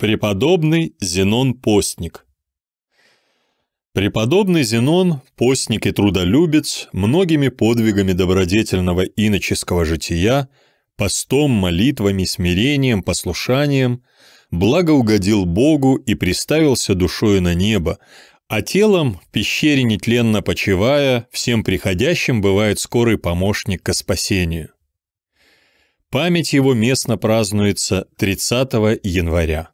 Преподобный Зенон Постник Преподобный Зенон, постник и трудолюбец, многими подвигами добродетельного иноческого жития, постом, молитвами, смирением, послушанием, благоугодил Богу и приставился душою на небо, а телом, в пещере нетленно почивая, всем приходящим бывает скорый помощник ко спасению. Память его местно празднуется 30 января.